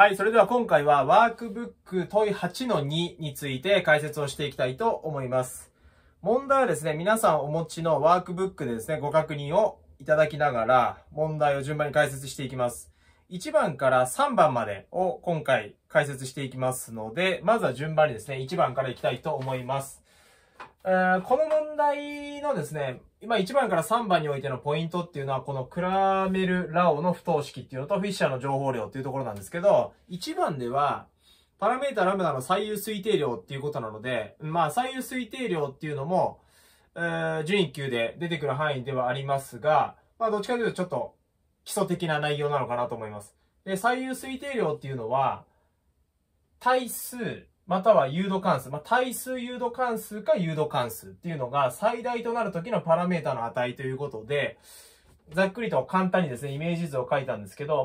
はい、それでは今回はワークブック問い8の2について解説をしていきたいと思います。問題はですね、皆さんお持ちのワークブックでですね、ご確認をいただきながら、問題を順番に解説していきます。1番から3番までを今回解説していきますので、まずは順番にですね、1番からいきたいと思います。えー、この問題のですね、今1番から3番においてのポイントっていうのは、このクラメル・ラオの不等式っていうのとフィッシャーの情報量っていうところなんですけど、1番では、パラメータラムダの最優推定量っていうことなので、まあ最優推定量っていうのも、えー、準1級で出てくる範囲ではありますが、まあどっちかというとちょっと基礎的な内容なのかなと思います。で、最優推定量っていうのは、対数、または誘導関数、まあ、対数誘導関数か誘導関数っていうのが最大となる時のパラメータの値ということで、ざっくりと簡単にですね、イメージ図を書いたんですけど、まあ